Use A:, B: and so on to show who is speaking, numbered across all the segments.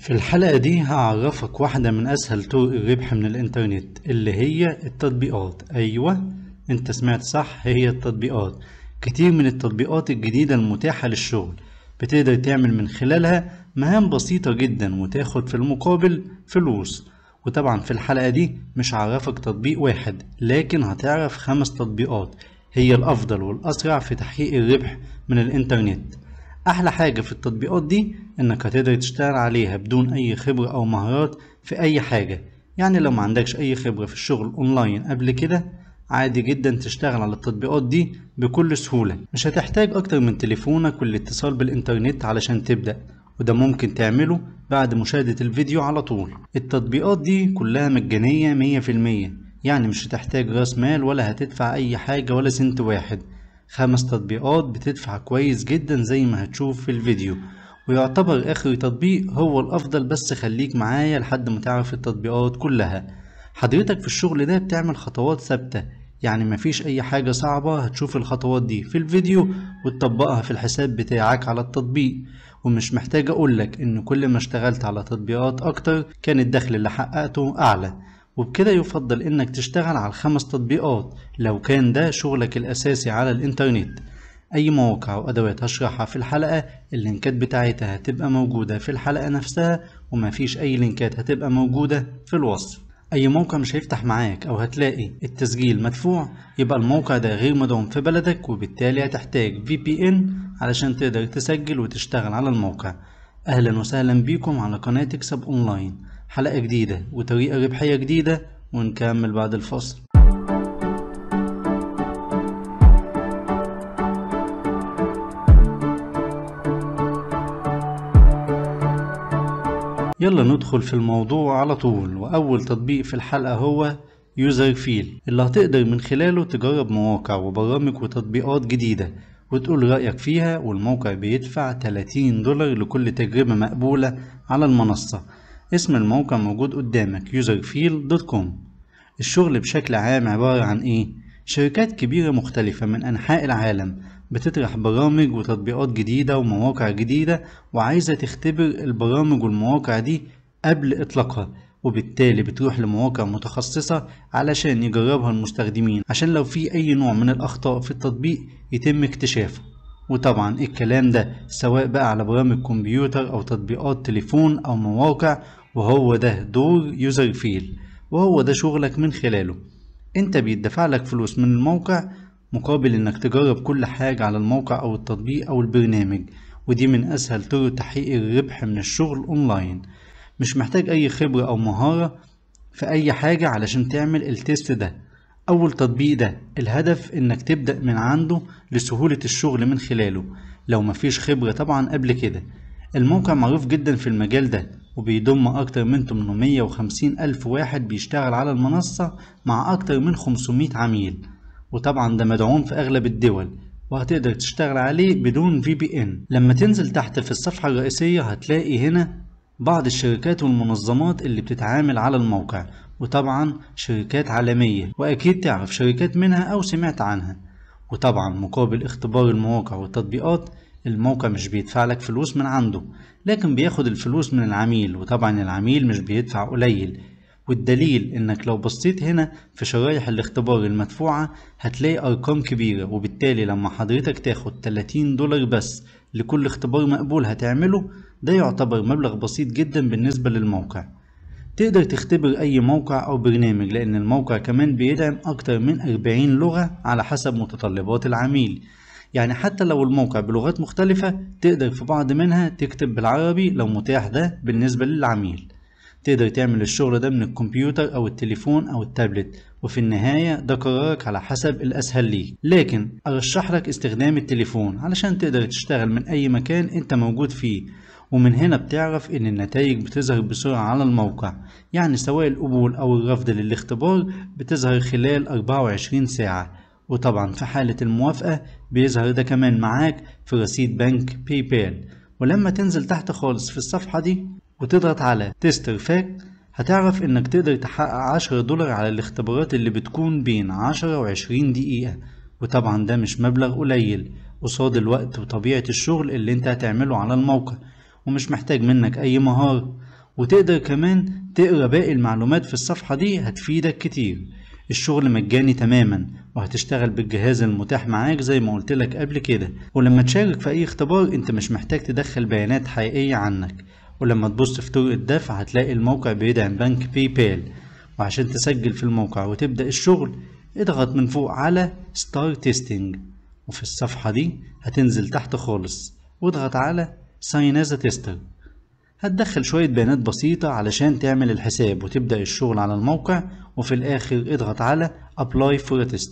A: في الحلقة دي هعرفك واحدة من أسهل طرق الربح من الإنترنت اللي هي التطبيقات أيوة أنت سمعت صح هي التطبيقات كتير من التطبيقات الجديدة المتاحة للشغل بتقدر تعمل من خلالها مهام بسيطة جدا وتاخد في المقابل فلوس وطبعا في الحلقة دي مش هعرفك تطبيق واحد لكن هتعرف خمس تطبيقات هي الأفضل والأسرع في تحقيق الربح من الإنترنت احلى حاجة في التطبيقات دي انك هتقدر تشتغل عليها بدون اي خبرة او مهارات في اي حاجة يعني لو ما عندكش اي خبرة في الشغل اونلاين قبل كده عادي جدا تشتغل على التطبيقات دي بكل سهولة مش هتحتاج اكتر من تليفونك والاتصال بالانترنت علشان تبدأ وده ممكن تعمله بعد مشاهدة الفيديو على طول التطبيقات دي كلها مجانية مية في المية يعني مش هتحتاج راس مال ولا هتدفع اي حاجة ولا سنت واحد خمس تطبيقات بتدفع كويس جدا زي ما هتشوف في الفيديو ويعتبر اخر تطبيق هو الافضل بس خليك معايا لحد ما تعرف التطبيقات كلها حضرتك في الشغل ده بتعمل خطوات ثابتة يعني مفيش اي حاجة صعبة هتشوف الخطوات دي في الفيديو وتطبقها في الحساب بتاعك على التطبيق ومش محتاج اقولك ان كل ما اشتغلت على تطبيقات اكتر كان الدخل اللي حققته اعلى وبكده يفضل انك تشتغل على الخمس تطبيقات لو كان ده شغلك الاساسي على الانترنت اي مواقع وادوات هشرحها في الحلقة اللينكات بتاعتها هتبقى موجودة في الحلقة نفسها ومفيش اي لينكات هتبقى موجودة في الوصف اي موقع مش هيفتح معاك او هتلاقي التسجيل مدفوع يبقى الموقع ده غير مدعوم في بلدك وبالتالي هتحتاج في بي ان علشان تقدر تسجل وتشتغل على الموقع اهلا وسهلا بيكم على قناة اكسب اونلاين حلقة جديدة وطريقة ربحية جديدة ونكمل بعد الفاصل يلا ندخل في الموضوع على طول وأول تطبيق في الحلقة هو يوزر فيل اللي هتقدر من خلاله تجرب مواقع وبرامج وتطبيقات جديدة وتقول رأيك فيها والموقع بيدفع 30 دولار لكل تجربة مقبولة على المنصة اسم الموقع موجود قدامك userfield.com الشغل بشكل عام عبارة عن ايه؟ شركات كبيرة مختلفة من أنحاء العالم بتطرح برامج وتطبيقات جديدة ومواقع جديدة وعايزة تختبر البرامج والمواقع دي قبل إطلاقها وبالتالي بتروح لمواقع متخصصة علشان يجربها المستخدمين عشان لو في أي نوع من الأخطاء في التطبيق يتم اكتشافه وطبعا الكلام ده سواء بقى على برامج كمبيوتر أو تطبيقات تليفون أو مواقع وهو ده دور يوزر فيل وهو ده شغلك من خلاله انت بيدفع لك فلوس من الموقع مقابل انك تجرب كل حاجة على الموقع او التطبيق او البرنامج ودي من اسهل طرق تحقيق الربح من الشغل اونلاين مش محتاج اي خبرة او مهارة في اي حاجة علشان تعمل التيست ده اول تطبيق ده الهدف انك تبدأ من عنده لسهولة الشغل من خلاله لو مفيش خبرة طبعا قبل كده الموقع معروف جدا في المجال ده وبيضم أكتر من 850 ألف واحد بيشتغل على المنصة مع أكتر من 500 عميل وطبعا ده مدعوم في أغلب الدول وهتقدر تشتغل عليه بدون في بي ان لما تنزل تحت في الصفحة الرئيسية هتلاقي هنا بعض الشركات والمنظمات اللي بتتعامل على الموقع وطبعا شركات عالمية وأكيد تعرف شركات منها أو سمعت عنها وطبعا مقابل اختبار المواقع والتطبيقات الموقع مش بيدفع لك فلوس من عنده لكن بياخد الفلوس من العميل وطبعا العميل مش بيدفع قليل والدليل انك لو بصيت هنا في شرايح الاختبار المدفوعة هتلاقي ارقام كبيرة وبالتالي لما حضرتك تاخد 30 دولار بس لكل اختبار مقبول هتعمله ده يعتبر مبلغ بسيط جدا بالنسبة للموقع تقدر تختبر اي موقع او برنامج لان الموقع كمان بيدعم اكتر من 40 لغة على حسب متطلبات العميل يعني حتى لو الموقع بلغات مختلفة تقدر في بعض منها تكتب بالعربي لو متاح ده بالنسبة للعميل تقدر تعمل الشغل ده من الكمبيوتر أو التليفون أو التابلت وفي النهاية ده قرارك على حسب الأسهل ليك لكن أرشح لك استخدام التليفون علشان تقدر تشتغل من أي مكان أنت موجود فيه ومن هنا بتعرف إن النتائج بتظهر بسرعة على الموقع يعني سواء القبول أو الرفض للاختبار بتظهر خلال 24 ساعة وطبعا في حالة الموافقة بيظهر ده كمان معاك في رصيد بنك باي بال ولما تنزل تحت خالص في الصفحة دي وتضغط على تيستر فاكت هتعرف انك تقدر تحقق عشرة دولار على الاختبارات اللي بتكون بين عشرة وعشرين دقيقة وطبعا ده مش مبلغ قليل قصاد الوقت وطبيعة الشغل اللي انت هتعمله على الموقع ومش محتاج منك اي مهارة وتقدر كمان تقرا باقي المعلومات في الصفحة دي هتفيدك كتير الشغل مجاني تماما وهتشتغل بالجهاز المتاح معاك زي ما قلت لك قبل كده ولما تشارك في اي اختبار انت مش محتاج تدخل بيانات حقيقية عنك ولما تبص في طرق الدفع هتلاقي الموقع بيدعم بنك باي بال وعشان تسجل في الموقع وتبدأ الشغل اضغط من فوق على ستار تيستينج وفي الصفحة دي هتنزل تحت خالص واضغط على ساين از تيستر هتدخل شوية بيانات بسيطة علشان تعمل الحساب وتبدأ الشغل على الموقع وفي الآخر اضغط على Apply for a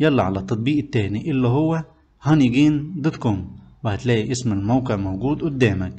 A: يلا على التطبيق التاني اللي هو honeygain.com وهتلاقي اسم الموقع موجود قدامك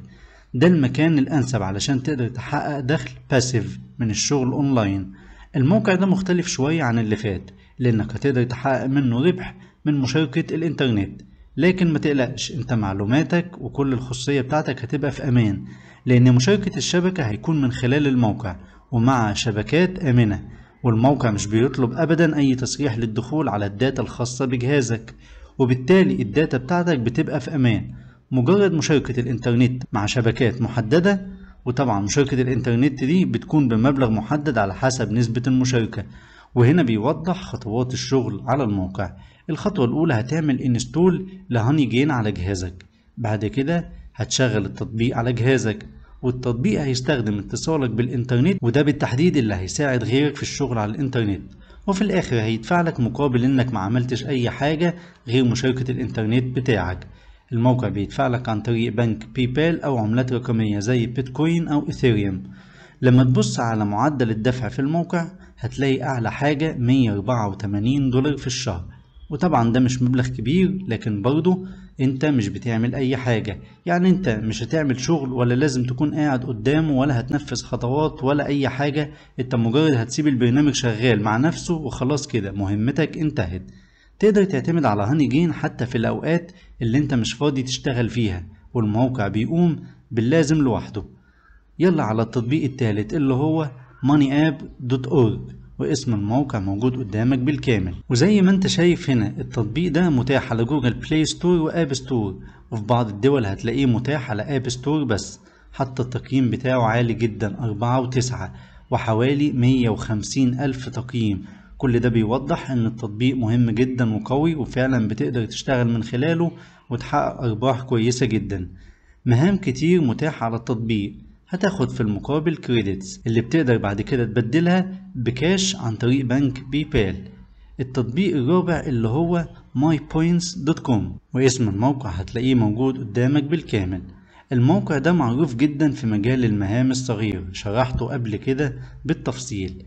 A: ده المكان الأنسب علشان تقدر تحقق دخل باسيف من الشغل أونلاين الموقع ده مختلف شوية عن اللي فات لأنك هتقدر تحقق منه ربح من مشاركة الإنترنت لكن ما تقلقش انت معلوماتك وكل الخصوصية بتاعتك هتبقى في أمان لأن مشاركة الشبكة هيكون من خلال الموقع ومع شبكات آمنة والموقع مش بيطلب أبدا أي تصريح للدخول على الداتا الخاصة بجهازك وبالتالي الداتا بتاعتك بتبقى في أمان مجرد مشاركة الإنترنت مع شبكات محددة وطبعا مشاركة الإنترنت دي بتكون بمبلغ محدد على حسب نسبة المشاركة وهنا بيوضح خطوات الشغل على الموقع الخطوة الأولى هتعمل انستول لهاني جين على جهازك بعد كده هتشغل التطبيق على جهازك والتطبيق هيستخدم اتصالك بالإنترنت وده بالتحديد اللي هيساعد غيرك في الشغل على الإنترنت وفي الآخر هيدفع لك مقابل إنك ما عملتش أي حاجة غير مشاركة الإنترنت بتاعك الموقع بيدفع لك عن طريق بنك باي بال أو عملات رقمية زي بيتكوين أو إثيريوم لما تبص على معدل الدفع في الموقع هتلاقي أعلى حاجة 184 دولار في الشهر وطبعا ده مش مبلغ كبير لكن برضه انت مش بتعمل اي حاجة يعني انت مش هتعمل شغل ولا لازم تكون قاعد قدامه ولا هتنفذ خطوات ولا اي حاجة انت مجرد هتسيب البرنامج شغال مع نفسه وخلاص كده مهمتك انتهت تقدر تعتمد على هاني جين حتى في الاوقات اللي انت مش فاضي تشتغل فيها والموقع بيقوم باللازم لوحده يلا على التطبيق الثالث اللي هو moneyapp.org واسم الموقع موجود قدامك بالكامل وزي ما انت شايف هنا التطبيق ده متاح على جوجل بلاي ستور واب ستور وفي بعض الدول هتلاقيه متاح على اب ستور بس حتى التقييم بتاعه عالي جدا أربعة وتسعة وحوالي مية وخمسين ألف تقييم كل ده بيوضح ان التطبيق مهم جدا وقوي وفعلا بتقدر تشتغل من خلاله وتحقق أرباح كويسة جدا مهام كتير متاحة على التطبيق هتاخد في المقابل كريدتس اللي بتقدر بعد كده تبدلها بكاش عن طريق بنك باي بال التطبيق الرابع اللي هو mypoints.com واسم الموقع هتلاقيه موجود قدامك بالكامل الموقع ده معروف جدا في مجال المهام الصغيرة شرحته قبل كده بالتفصيل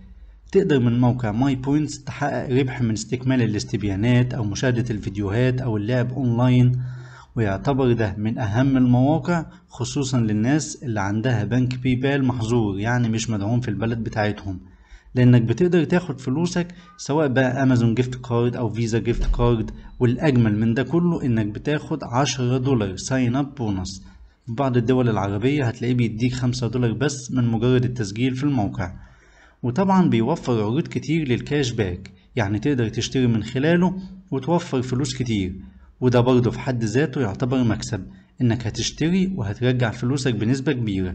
A: تقدر من موقع ماي بوينتس تحقق ربح من استكمال الاستبيانات أو مشاهدة الفيديوهات أو اللعب أونلاين ويعتبر ده من أهم المواقع خصوصا للناس اللي عندها بنك باي بال محظور يعني مش مدعوم في البلد بتاعتهم لأنك بتقدر تاخد فلوسك سواء بقى أمازون جيفت كارد أو فيزا جيفت كارد والأجمل من ده كله إنك بتاخد عشرة دولار ساين أب بونص في بعض الدول العربية هتلاقيه بيديك خمسة دولار بس من مجرد التسجيل في الموقع وطبعا بيوفر عروض كتير للكاش باك يعني تقدر تشتري من خلاله وتوفر فلوس كتير وده برضه في حد ذاته يعتبر مكسب انك هتشتري وهترجع فلوسك بنسبة كبيرة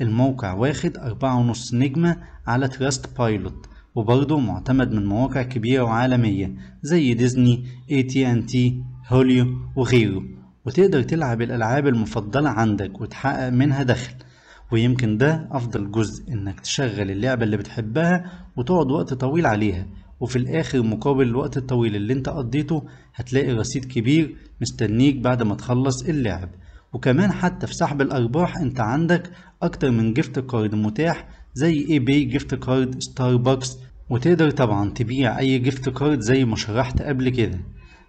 A: الموقع واخد أربعة ونص نجمة على تراست بايلوت وبرضه معتمد من مواقع كبيرة وعالمية زي ديزني اي تي ان تي هوليو وغيره وتقدر تلعب الألعاب المفضلة عندك وتحقق منها دخل ويمكن ده أفضل جزء إنك تشغل اللعبة اللي بتحبها وتقعد وقت طويل عليها وفي الاخر مقابل الوقت الطويل اللي انت قضيته هتلاقي رصيد كبير مستنيك بعد ما تخلص اللعب وكمان حتى في سحب الارباح انت عندك اكتر من جيفت كارد متاح زي اي باي جيفت كارد ستاربكس وتقدر طبعا تبيع اي جيفت كارد زي ما شرحت قبل كده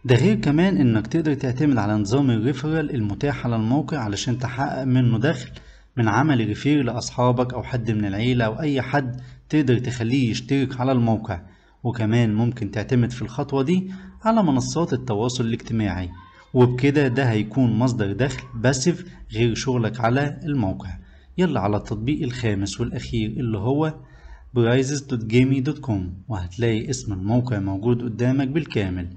A: ده غير كمان انك تقدر تعتمد على نظام الريفرال المتاح على الموقع علشان تحقق منه دخل من عمل ريفير لاصحابك او حد من العيلة او اي حد تقدر تخليه يشترك على الموقع وكمان ممكن تعتمد في الخطوة دي على منصات التواصل الاجتماعي وبكده ده هيكون مصدر دخل باسف غير شغلك على الموقع يلا على التطبيق الخامس والأخير اللي هو prizes.gamey.com وهتلاقي اسم الموقع موجود قدامك بالكامل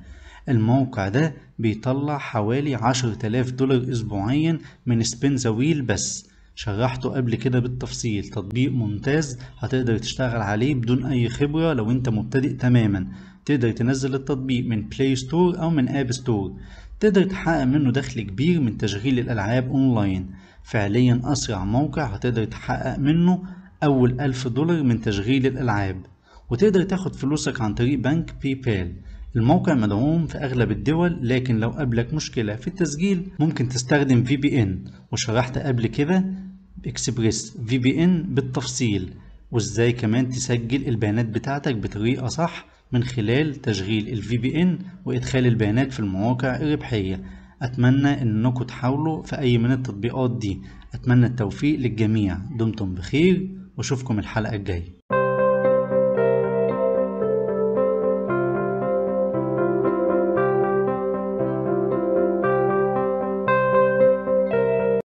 A: الموقع ده بيطلع حوالي عشر تلاف دولار أسبوعيا من سبين ويل بس شرحته قبل كده بالتفصيل تطبيق ممتاز هتقدر تشتغل عليه بدون اي خبرة لو انت مبتدئ تماما تقدر تنزل التطبيق من بلاي ستور او من اب ستور تقدر تحقق منه دخل كبير من تشغيل الالعاب اونلاين فعليا اسرع موقع هتقدر تحقق منه اول الف دولار من تشغيل الالعاب وتقدر تاخد فلوسك عن طريق بنك باي بال الموقع مدعوم في أغلب الدول لكن لو قابلك مشكلة في التسجيل ممكن تستخدم في بي ان وشرحت قبل كده باكسبريس في بي ان بالتفصيل وازاي كمان تسجل البيانات بتاعتك بطريقة صح من خلال تشغيل الفي بي ان وادخال البيانات في المواقع الربحية اتمنى انكم تحاولوا في اي من التطبيقات دي اتمنى التوفيق للجميع دمتم بخير واشوفكم الحلقة الجاية